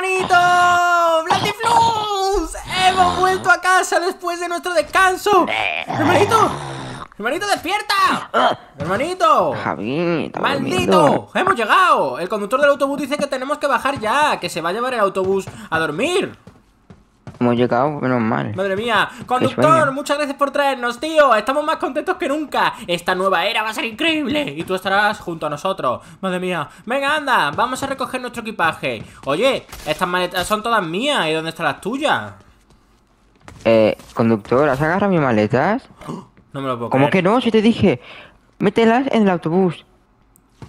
hermanito! ¡Hemos vuelto a casa después de nuestro descanso! ¡Hermanito! ¡Hermanito, despierta! ¡Hermanito! ¡Maldito! ¡Hemos llegado! El conductor del autobús dice que tenemos que bajar ya, que se va a llevar el autobús a dormir. Hemos llegado, menos mal. Madre mía, conductor, muchas gracias por traernos, tío. Estamos más contentos que nunca. Esta nueva era va a ser increíble. Y tú estarás junto a nosotros. Madre mía. Venga, anda, vamos a recoger nuestro equipaje. Oye, estas maletas son todas mías. ¿Y dónde están las tuyas? Eh, conductor, ¿has agarrado mis maletas? No me lo puedo ¿Cómo que no? Si te dije, mételas en el autobús.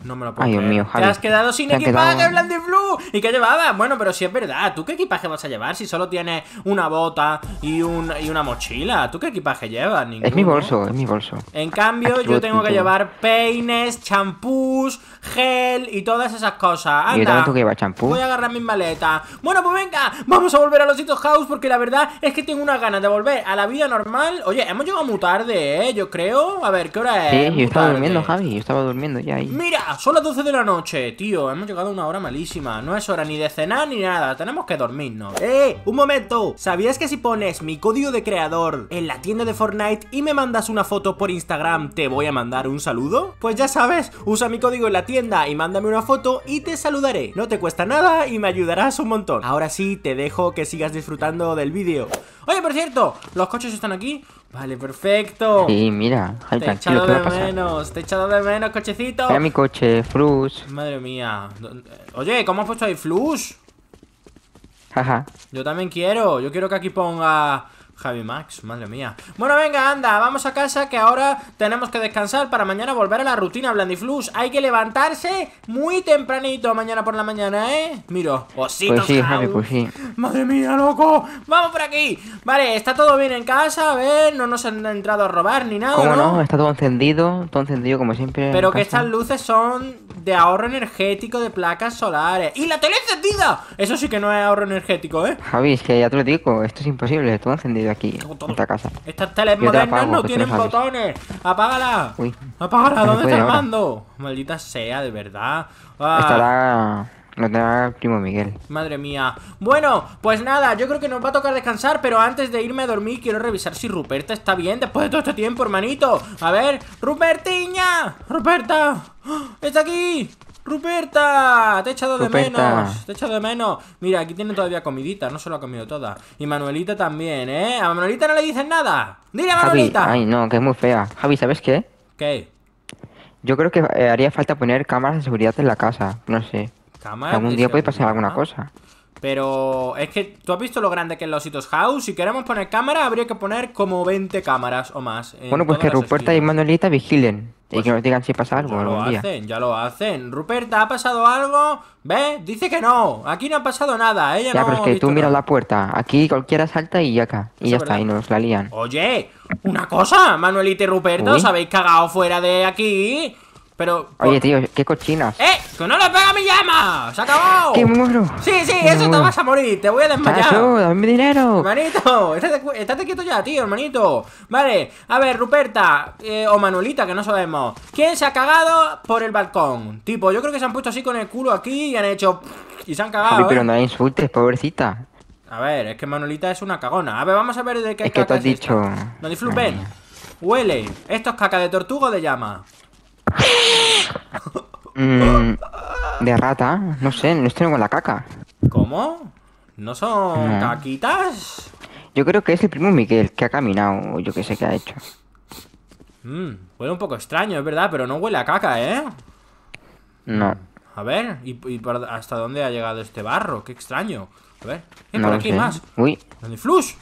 No me lo puedo Ay, mío, Te has quedado sin equipaje, quedado... Blandiflu. ¿Y qué llevaba? Bueno, pero si es verdad, ¿tú qué equipaje vas a llevar si solo tienes una bota y, un, una mochila? ¿Tú qué equipaje llevas? Es mi bolso, es mi bolso. En cambio, yo tengo que llevar peines, champús, gel y todas esas cosas. Anda, yo también tengo que llevar champú. Voy a agarrar mis maletas. Bueno, pues venga, vamos a volver a los hitos house porque la verdad es que tengo unas ganas de volver a la vida normal. Oye, hemos llegado muy tarde, ¿eh? Yo creo. A ver, ¿qué hora es? Sí, yo estaba durmiendo, Javi. Yo estaba durmiendo ya ahí. Mira, son las 12 de la noche, tío. Hemos llegado a una hora malísima no es hora ni de cenar ni nada, tenemos que dormirnos. ¡Eh! ¡Un momento! ¿Sabías que si pones mi código de creador en la tienda de Fortnite y me mandas una foto por Instagram, te voy a mandar un saludo? Pues ya sabes, usa mi código en la tienda y mándame una foto y te saludaré. No te cuesta nada y me ayudarás un montón. Ahora sí, te dejo que sigas disfrutando del vídeo. Oye, por cierto, ¿los coches están aquí? Vale, perfecto. Sí, mira, te he echado de menos, te he echado de menos, cochecito. Mira mi coche, Flush. Madre mía. Eh, oye, ¿cómo has puesto ahí Flush? Jaja. Yo también quiero, yo quiero que aquí ponga Javi Max, madre mía Bueno, venga, anda, vamos a casa que ahora tenemos que descansar para mañana volver a la rutina Blandiflux, hay que levantarse muy tempranito mañana por la mañana, ¿eh? Miro, osito pues sí, Javi, pues Madre mía, loco, vamos por aquí Vale, está todo bien en casa, a ver, no nos han entrado a robar ni nada ¿Cómo no? Está todo encendido, todo encendido como siempre Pero que estas luces son de ahorro energético de placas solares ¡Y la tele encendida! Eso sí que no es ahorro energético, ¿eh? Javi, es que ya te lo digo, esto es imposible, todo encendido aquí, en esta casa. Estas teles modernas no tienen botones. ¡Apágala! ¡Apágala! ¿Dónde está el mando? Maldita sea, de verdad. Ah. Estará... primo Miguel. Madre mía. Bueno, pues nada, yo creo que nos va a tocar descansar, pero antes de irme a dormir quiero revisar si Ruperta está bien después de todo este tiempo, hermanito. A ver, Rupertiña. Ruperta. ¡Ah! ¡Está aquí! Ruperta, te he echado de menos, te he echado de menos. Mira, aquí tiene todavía comidita, no se lo ha comido toda. Y Manuelita también, ¿eh? A Manuelita no le dices nada. Dile a Manuelita. ay, no, que es muy fea. Javi, ¿sabes qué? ¿Qué? Yo creo que eh, haría falta poner cámaras de seguridad en la casa, no sé. ¿Cámaras? Algún día puede pasar alguna cosa. Pero es que tú has visto lo grande que es los Ositos House. Si queremos poner cámaras, habría que poner como 20 cámaras o más. Bueno, pues que Ruperta y Manuelita vigilen. y pues que nos digan si pasa algo. Ya lo hacen, ya lo hacen. Ruperta, ¿ha pasado algo? ve Dice que no. Aquí no ha pasado nada. Ella ya, no pero es que tú miras la puerta. Aquí cualquiera salta y ya acá. Y ya está, y nos la lían. Oye, una cosa, Manuelita y Ruperta, ¿os habéis cagado fuera de aquí? Pero. Oye, tío, qué cochinas. ¡Eh! ¡Que no le pega mi llama! ¡Se ha acabó! ¡Que muero! Sí, sí, eso te vas a morir, te voy a desmayar. dame mi dinero! Hermanito, estate, quieto ya, tío, hermanito. Vale, a ver, Ruperta eh, o Manolita que no sabemos. ¿Quién se ha cagado por el balcón? Tipo, yo creo que se han puesto así con el culo aquí y han hecho. Y se han cagado. pero ¿eh? no hay insultes, pobrecita. A ver, es que Manolita es una cagona. A ver, vamos a ver de qué es caca que te has dicho. Esta. No Huele. Esto es caca de tortuga de llama. Mm, de rata, no sé, no estoy con la caca. ¿Cómo? ¿No son caquitas? Yo creo que es el primo Miguel que ha caminado, o yo que sé que ha hecho. Mm, huele un poco extraño, es verdad, pero no huele a caca, ¿eh? No. A ver, ¿y, hasta dónde ha llegado este barro? Qué extraño. A ver, ¿eh? por aquí más? Uy. ¿Dónde flush?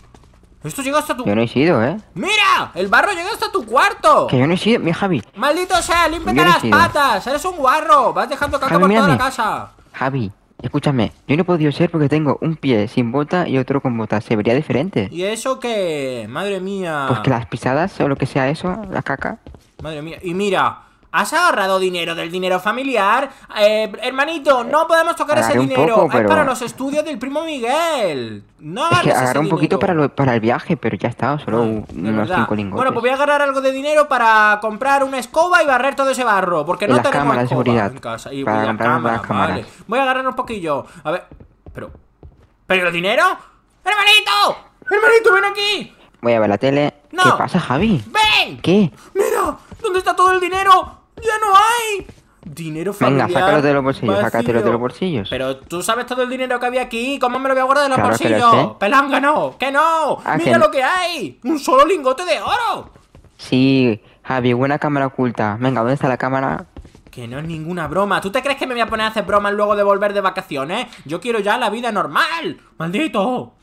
Esto llega hasta tu... Yo no he sido, ¿eh? ¡Mira! ¡El barro llega hasta tu cuarto! Que yo no he sido, mira Javi ¡Maldito sea! ¡Límpiate las patas! ¡Eres un guarro! ¡Vas dejando caca por toda la casa! Javi, escúchame Yo no he podido ser porque tengo un pie sin bota y otro con bota Se vería diferente ¿Y eso qué? ¡Madre mía! Pues que las pisadas o lo que sea eso, la caca Madre mía, y mira has agarrado dinero del dinero familiar. Eh, hermanito, eh, no podemos tocar ese dinero. Es para los estudios del primo Miguel. No agarres un poquito para, para, el viaje, pero ya está, solo ah, unos cinco lingotes. Bueno, pues voy a agarrar algo de dinero para comprar una escoba y barrer todo ese barro, porque no tenemos de seguridad Y para las cámaras. Vale. Voy a agarrar un poquillo. A ver, pero... ¿Pero el dinero? ¡Hermanito! ¡Hermanito, ven aquí! Voy a ver la tele. No. ¿Qué pasa, Javi? ¡Ven! ¿Qué? ¡Mira! ¿Dónde está todo el dinero? ¡Ya no hay! Dinero familiar. Venga, sácalo de los bolsillos, sácatelo de los bolsillos. Pero tú sabes todo el dinero que había aquí. ¿Cómo me lo voy a guardar de los bolsillos? Que no. ¡Que no! Ah, ¡Mira lo que hay! ¡Un solo lingote de oro! Sí, Javi, buena cámara oculta. Venga, ¿dónde está la cámara? Que no es ninguna broma. ¿Tú te crees que me voy a poner a hacer bromas luego de volver de vacaciones? Yo quiero ya la vida normal. ¡Maldito!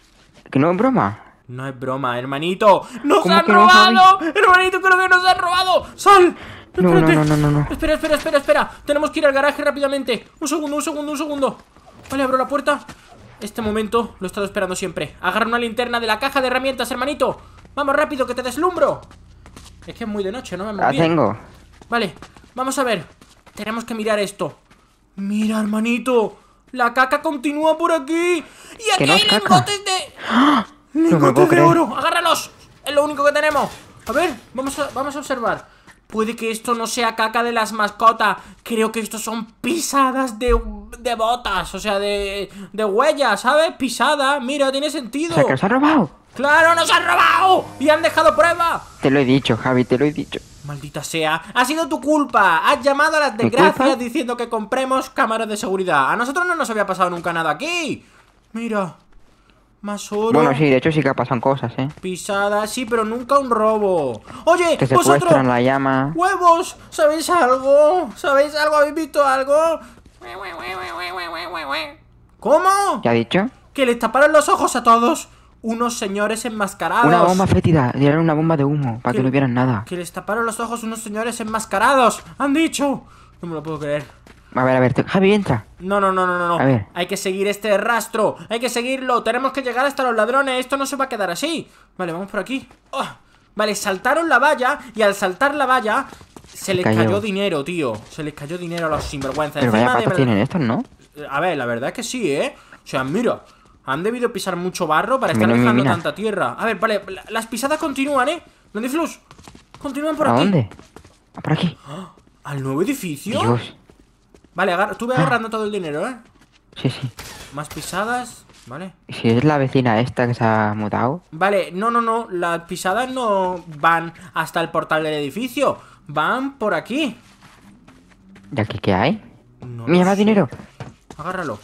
¿Que no es broma? No es broma, hermanito. ¡Nos han robado! ¡Hermanito, creo que nos han robado! ¡Sal! No, no, no, no, no, Espera, espera, espera, espera. Tenemos que ir al garaje rápidamente. Un segundo, un segundo, un segundo. Vale, abro la puerta. Este momento lo he estado esperando siempre. Agarra una linterna de la caja de herramientas, hermanito. Vamos rápido, que te deslumbro. Es que es muy de noche, no La tengo. Vale, vamos a ver. Tenemos que mirar esto. Mira, hermanito. La caca continúa por aquí. Y aquí hay lingotes de. Lingotes de oro. Agárralos. Es lo único que tenemos. A ver, vamos vamos a observar. Puede que esto no sea caca de las mascotas. Creo que esto son pisadas de, de botas, o sea, de, de huellas, ¿sabes? Pisada, mira, tiene sentido. O sea, que nos ha robado. ¡Claro, nos han robado! ¡Y han dejado prueba Te lo he dicho, Javi, te lo he dicho. Maldita sea, ha sido tu culpa. Has llamado a las desgracias diciendo que compremos cámaras de seguridad. A nosotros no nos había pasado nunca nada aquí. Mira. Bueno, sí, de hecho sí que pasan cosas, ¿eh? Pisadas, sí, pero nunca un robo. Oye, vosotros. la llama. ¡Huevos! ¿Sabéis algo? ¿Sabéis algo? ¿Habéis visto algo? ¿Cómo? ¿Qué ha dicho? Que le taparon los ojos a todos unos señores enmascarados. Una bomba fétida, dieron una bomba de humo para que, no vieran nada. Que les taparon los ojos unos señores enmascarados. Han dicho. No me lo puedo creer. A ver, a ver, Javi, entra. No, no, no, no, no. A ver. Hay que seguir este rastro. Hay que seguirlo. Tenemos que llegar hasta los ladrones. Esto no se va a quedar así. Vale, vamos por aquí. Oh. Vale, saltaron la valla y al saltar la valla se les cayó. dinero, tío. Se les cayó dinero a los sinvergüenzas. Pero vaya tienen estos, ¿no? Eh, a ver, la verdad es que sí, ¿eh? O sea, mira, han debido pisar mucho barro para estar dejando tanta tierra. A ver, vale, las pisadas continúan, ¿eh? ¿Dónde, flus Continúan por aquí. ¿A dónde? Ah, ¿Por aquí? ¿Al nuevo edificio? Dios. Vale, tú estuve agarrando ah. todo el dinero, ¿eh? Sí, sí. Más pisadas, ¿vale? Si es la vecina esta que se ha mudado. Vale, no, no, no. Las pisadas no van hasta el portal del edificio. Van por aquí. ¿Y aquí qué hay? No Mira, más dinero. Agárralo.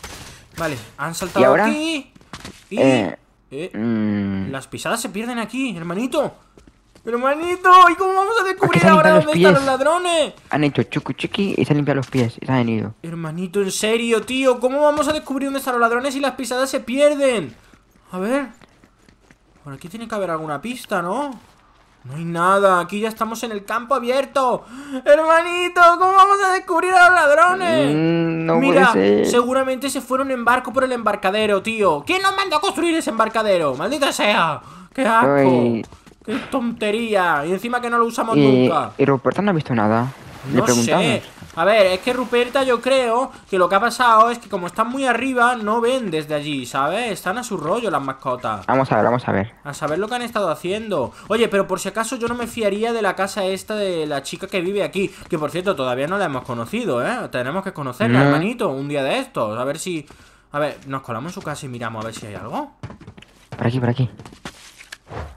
Vale, han saltado aquí. Y. Eh, eh, mm. Las pisadas se pierden aquí, hermanito. ¡Hermanito! ¿y cómo vamos a descubrir ahora dónde están los ladrones? Han hecho chucu chiqui y se han limpiado los pies y se han ido. Hermanito, en serio, tío, ¿cómo vamos a descubrir dónde están los ladrones si las pisadas se pierden? A ver. Por aquí tiene que haber alguna pista, ¿no? No hay nada, aquí ya estamos en el campo abierto Hermanito, ¿cómo vamos a descubrir a los ladrones? Mm, no Mira, seguramente se fueron en barco por el embarcadero, tío ¿Quién nos mandó a construir ese embarcadero? ¡Maldita sea! ¡Qué asco! ¡Qué tontería! Y encima que no lo usamos nunca. Y Ruperta no ha visto nada. no Sé. A ver, es que Ruperta yo creo que lo que ha pasado es que como están muy arriba, no ven desde allí, ¿sabes? Están a su rollo las mascotas. Vamos a ver, vamos a ver. A saber lo que han estado haciendo. Oye, pero por si acaso yo no me fiaría de la casa esta de la chica que vive aquí. Que por cierto, todavía no la hemos conocido, ¿eh? Tenemos que conocerla, hermanito, un día de estos. A ver si... A ver, nos colamos en su casa y miramos a ver si hay algo. Por aquí, por aquí.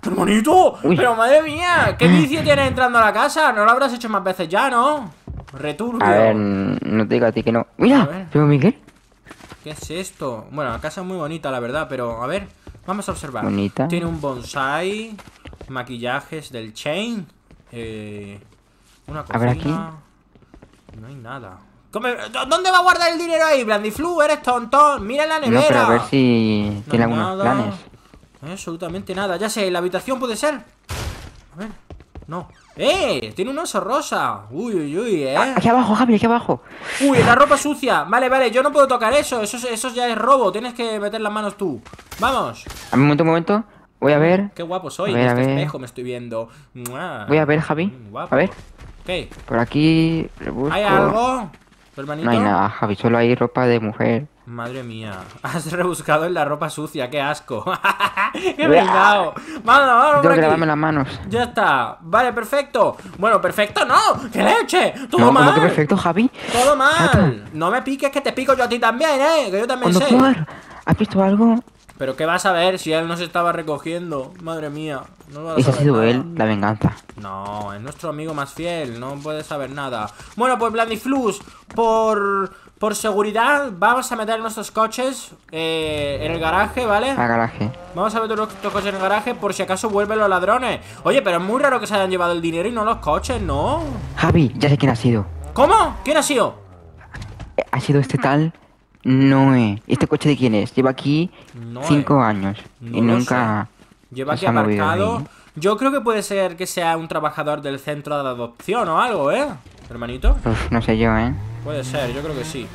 ¡Qué bonito! ¡Pero madre mía! ¿Qué mm. vicio tienes entrando a la casa? No lo habrás hecho más veces ya, ¿no? Returbio. A ver, no te digo a ti que no. ¡Mira! tengo Miguel? ¿Qué es esto? Bueno, la casa es muy bonita, la verdad, pero a ver, vamos a observar. Bonita. Tiene un bonsai, maquillajes del chain, eh, una cocina. A ver aquí. No hay nada. ¿Dónde va a guardar el dinero ahí, Blandiflu? Eres tontón. Mira la nevera. a ver si tiene algunos planes absolutamente nada. Ya sé, la habitación puede ser. A ver. No. ¡Eh! Tiene un oso rosa. Uy, uy, uy, eh. Ah, aquí abajo, Javi, aquí abajo. Uy, la ropa sucia. Vale, vale, yo no puedo tocar eso. Eso, eso ya es robo. Tienes que meter las manos tú. Vamos. A Un momento, un momento. Voy a ver. Qué guapo soy. En este espejo me estoy viendo. Voy a ver, Javi. Mm, a ver. ¿Qué? Por aquí. ¿Hay algo? No hay nada, Javi. Solo hay ropa de mujer. Madre mía, has rebuscado en la ropa sucia, qué asco. ¡Qué ah. ¡Vamos, vamos! que las manos. Ya está, vale, perfecto. Bueno, perfecto no, ¡qué leche! ¡Todo no, mal! que perfecto, Javi? ¡Todo mal! No me piques que te pico yo a ti también, ¿eh? Que yo también sé. ¿Has visto algo? Pero qué vas a ver si él no se estaba recogiendo. Madre mía. No ha sido él, la venganza. No, es nuestro amigo más fiel. No puede saber nada. Bueno, pues Blandiflus, por por seguridad, vamos a meter nuestros coches eh, en el garaje, ¿vale? el garaje. Vamos a meter nuestros coches en el garaje por si acaso vuelven los ladrones. Oye, pero es muy raro que se hayan llevado el dinero y no los coches, ¿no? Javi, ya sé quién ha sido. ¿Cómo? ¿Quién ha sido? Ha sido este tal Noé. ¿Este coche de quién es? Lleva aquí cinco años y nunca... Lleva aquí aparcado... Yo creo que puede ser que sea un trabajador del centro de adopción o algo, ¿eh? Hermanito. no sé yo, ¿eh? Puede ser, yo creo que sí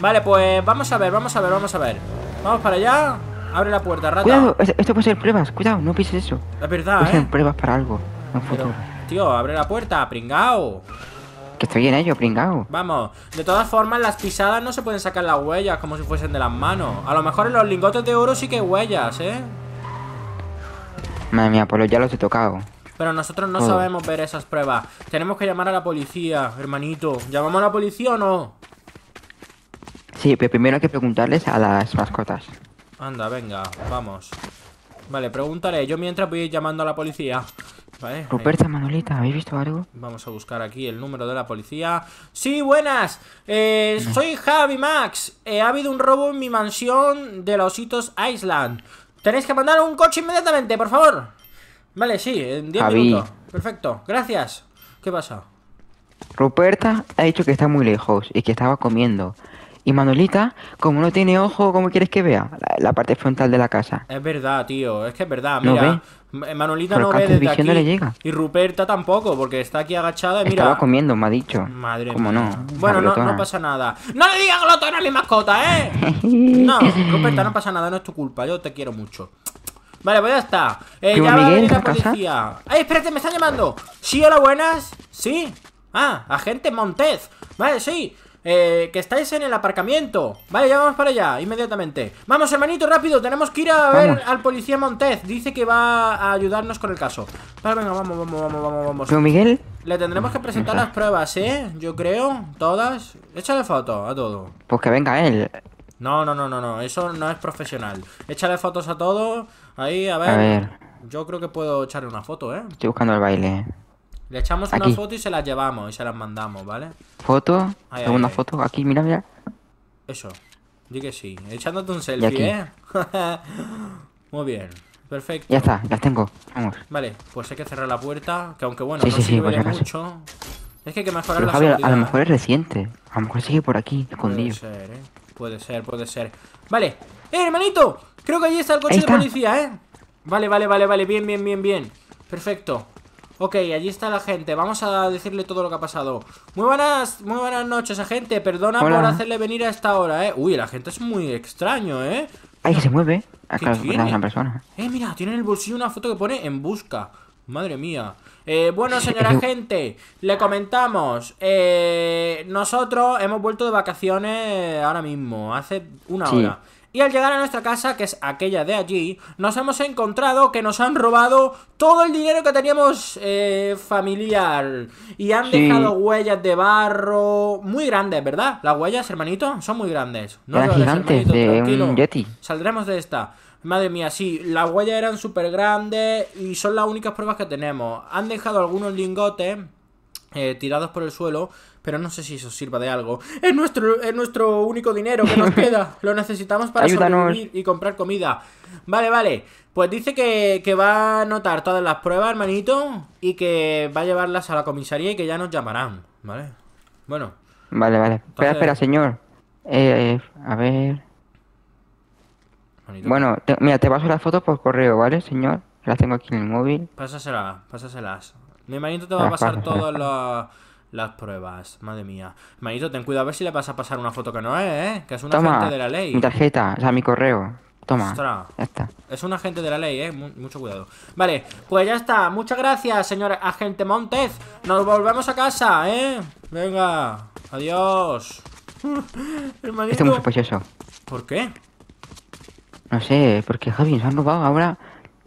Vale, pues vamos a ver, vamos a ver, vamos a ver Vamos para allá Abre la puerta, rata Cuidado, esto puede ser pruebas, cuidado, no pises eso La verdad, puede ser ¿eh? pruebas para algo Tío, abre la puerta, pringao que estoy en ello, eh, pringao. Vamos, de todas formas, las pisadas no se pueden sacar las huellas como si fuesen de las manos. A lo mejor en los lingotes de oro sí que hay huellas, ¿eh? Madre mía, pues ya los he tocado. Pero nosotros no ah. sabemos ver esas pruebas. Tenemos que llamar a la policía, hermanito. ¿Llamamos a la policía o no? Sí, pero primero hay que preguntarles a las mascotas. Anda, venga, vamos. Vale, pregúntale. Yo mientras voy llamando a la policía. Vale, Ruperta, Manolita, ¿habéis visto algo? Vamos a buscar aquí el número de la policía. Sí, buenas. Eh, soy Javi Max. Eh, ha habido un robo en mi mansión de los Hitos Island. Tenéis que mandar un coche inmediatamente, por favor. Vale, sí, en 10 minutos. Perfecto, gracias. ¿Qué pasa? Ruperta ha dicho que está muy lejos y que estaba comiendo. Y Manolita, como no tiene ojo, ¿cómo quieres que vea? La, parte frontal de la casa. Es verdad, tío, es que es verdad. Mira, eh, ¿No Manolita no ve desde aquí. le llega. Y Ruperta tampoco, porque está aquí agachada y mira. Estaba comiendo, me ha dicho. Madre ¿Cómo mía. no? Bueno, no, no, pasa nada. ¡No le digas glotona a mi mascota, eh! no, Ruperta, no pasa nada, no es tu culpa. Yo te quiero mucho. Vale, voy pues ya está. Eh, ya va a la policía. ¡Ay, espérate, me están llamando! Sí, hola, buenas. Sí. Ah, agente Montez. Vale, sí. Eh, que estáis en el aparcamiento. Vale, ya vamos para allá, inmediatamente. Vamos, hermanito, rápido, tenemos que ir a ver al policía Montez. Dice que va a ayudarnos con el caso. Vale, venga, vamos, vamos, vamos, vamos, vamos. ¿Pero Miguel? Le tendremos que presentar las pruebas, ¿eh? Yo creo, todas. Échale fotos a todo. Pues que venga él. No, no, no, no, no, eso no es profesional. Échale fotos a todo Ahí, a ver. Yo creo que puedo echarle una foto, ¿eh? Estoy buscando el baile. Le echamos una foto y se la llevamos y se las mandamos, ¿vale? ¿Foto? ¿Alguna foto? Aquí, mira, mira. Eso. Di que sí. Echándote un selfie, ¿eh? Muy bien. Perfecto. Ya está, ya tengo. Vamos. Vale, pues hay que cerrar la puerta, que aunque bueno, no sí, sirve sí, pues mucho. Es que hay que mejorar la la Javier, A lo mejor es reciente. A lo mejor sigue por aquí, escondido. Puede ser, ¿eh? Puede ser, puede ser. Vale. ¡Eh, hermanito! Creo que allí está el coche de policía, ¿eh? Vale, vale, vale, vale, bien, bien, bien, bien Perfecto Ok, allí está la gente, vamos a decirle todo lo que ha pasado Muy buenas, muy buenas noches, agente Perdona por hacerle venir a esta hora, ¿eh? Uy, la gente es muy extraño, ¿eh? Ay, que se mueve Acá una persona Eh, mira, tiene en el bolsillo una foto que pone en busca Madre mía. Eh, bueno, señora gente, le comentamos. Eh, nosotros hemos vuelto de vacaciones ahora mismo, hace una hora. Y al llegar a nuestra casa, que es aquella de allí, nos hemos encontrado que nos han robado todo el dinero que teníamos eh, familiar. Y han dejado huellas de barro muy grandes, ¿verdad? Las huellas, hermanito, son muy grandes. No eran gigantes, de un Saldremos de esta. Madre mía, sí, las huellas eran súper grandes y son las únicas pruebas que tenemos. Han dejado algunos lingotes eh, tirados por el suelo pero no sé si eso sirva de algo. Es nuestro, es nuestro único dinero que nos queda. Lo necesitamos para y comprar comida. Vale, vale. Pues dice que, va a anotar todas las pruebas, hermanito. Y que va a llevarlas a la comisaría y que ya nos llamarán. Vale. Bueno. Vale, vale. Espera, espera, señor. Eh, a ver. Bueno, mira, te paso las fotos por correo, ¿vale, señor? Las tengo aquí en el móvil. Pásaselas, pásaselas. Mi hermanito te va a pasar todos los las pruebas. Madre mía. Manito, ten cuidado a ver si le vas a pasar una foto que no es, ¿eh? Que es un agente de la ley. Mi tarjeta, o sea, mi correo. Toma. Ya está. Es un agente de la ley, ¿eh? Mucho cuidado. Vale, pues ya está. Muchas gracias, señor agente Montes. Nos volvemos a casa, ¿eh? Venga. Adiós. Hermanito. muy sospechoso. ¿Por qué? No sé, porque Javi nos han robado ahora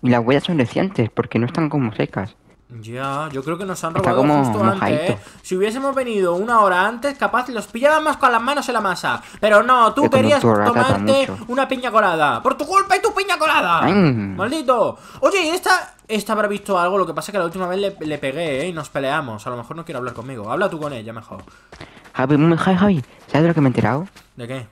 y las huellas son recientes, porque no están como secas. Ya, yo creo que nos han robado justo antes. ¿eh? Si hubiésemos venido una hora antes, capaz los pillábamos con las manos en la masa. Pero no, tú querías tomarte una piña colada. Por tu culpa y tu piña colada. Maldito. Oye, esta, esta habrá visto algo. Lo que pasa es que la última vez le, le pegué ¿eh? y nos peleamos. A lo mejor no quiere hablar conmigo. Habla tú con ella mejor. Javi, Javi, Javi, ¿sabes lo que me he enterado? ¿De qué?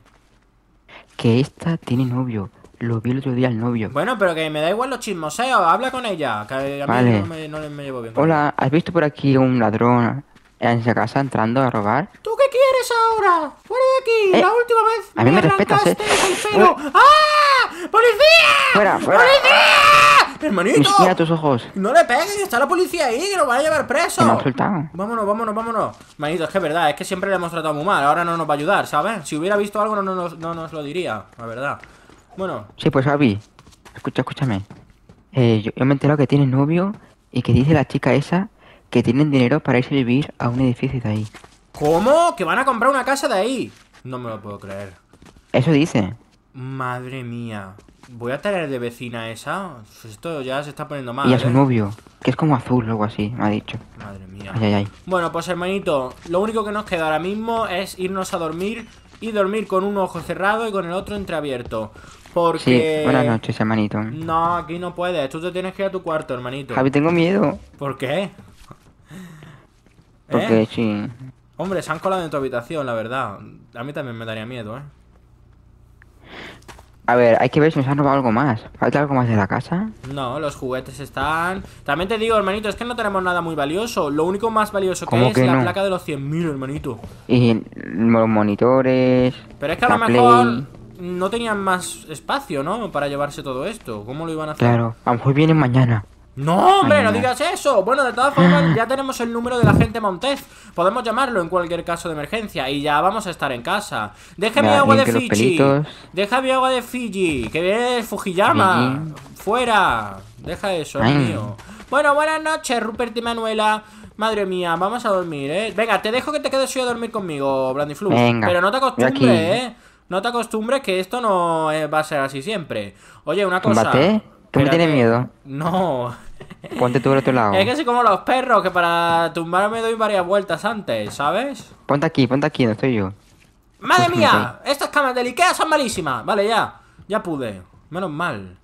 Que esta tiene novio. Lo vi el otro día el novio. Bueno, pero que me da igual los chismoseos, habla con ella, que a vale. no me, llevo bien. Hola, ¿has visto por aquí un ladrón en esa casa entrando a robar? ¿Tú qué quieres ahora? ¡Fuera de aquí! Eh, la última vez a mí me, me respetas, ¿eh? ¡Ah! ¡Policía! ¡Fuera, fuera! ¡Policía! ¡Hermanito! Mira tus ojos. No le peguen, está la policía ahí, que nos van a llevar preso. Me han soltado. Vámonos, vámonos, vámonos. Manito, es que es verdad, es que siempre le hemos tratado muy mal. Ahora no nos va a ayudar, ¿sabes? Si hubiera visto algo, no, no, no nos lo diría, la verdad. Bueno. Sí, pues Javi, escucha, escúchame. Eh, yo, me he enterado que tiene novio y que dice la chica esa que tienen dinero para irse a vivir a un edificio de ahí. ¿Cómo? ¿Que van a comprar una casa de ahí? No me lo puedo creer. Eso dice. Madre mía. Voy a tener de vecina esa. Esto ya se está poniendo mal. Y a su ¿eh? novio, que es como azul o algo así, me ha dicho. Madre mía. Bueno, pues hermanito, lo único que nos queda ahora mismo es irnos a dormir y dormir con un ojo cerrado y con el otro entreabierto. Porque... Sí, buenas noches, hermanito. No, aquí no puedes. Tú te tienes que ir a tu cuarto, hermanito. Javi, tengo miedo. ¿Por qué? Porque ¿Eh? sí. Hombre, se han colado en tu habitación, la verdad. A mí también me daría miedo, ¿eh? A ver, hay que ver si nos han robado algo más. ¿Falta algo más de la casa? No, los juguetes están... También te digo, hermanito, es que no tenemos nada muy valioso. Lo único más valioso que es la placa de los 100.000, hermanito. Y los monitores... Pero es que a lo mejor... No tenían más espacio, ¿no? Para llevarse todo esto. ¿Cómo lo iban a hacer? Claro, a lo mejor vienen mañana. No, hombre, no digas eso. Bueno, de todas formas, ya tenemos el número de la gente Montez. Podemos llamarlo en cualquier caso de emergencia y ya vamos a estar en casa. Déjame agua de Fiji. mi agua de Fiji. Que viene el Fujiyama. Fuera. Deja eso, mío. Bueno, buenas noches, Rupert y Manuela. Madre mía, vamos a dormir, ¿eh? Venga, te dejo que te quedes yo a dormir conmigo, Brandiflu. Pero no te acostumbres, ¿eh? No te acostumbres que esto no eh, va a ser así siempre. Oye, una cosa. ¿Tú tienes miedo? No. Ponte tú al otro lado. Es que soy como los perros que para tumbar Me doy varias vueltas antes, ¿sabes? Ponte aquí, ponte aquí, no estoy yo. ¡Madre mía! Estas camas de Ikea son malísimas. Vale, ya. Ya pude. Menos mal.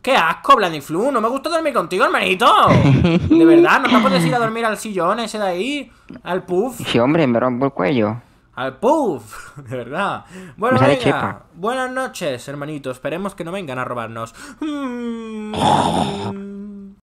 ¡Qué asco, Flu! No me gusta dormir contigo, hermanito. De verdad, ¿no te puedes ir a dormir al sillón ese de ahí? Al puff. Sí, hombre, me rompo el cuello. Al puff, de verdad. Bueno, Buenas noches, hermanitos Esperemos que no vengan a robarnos.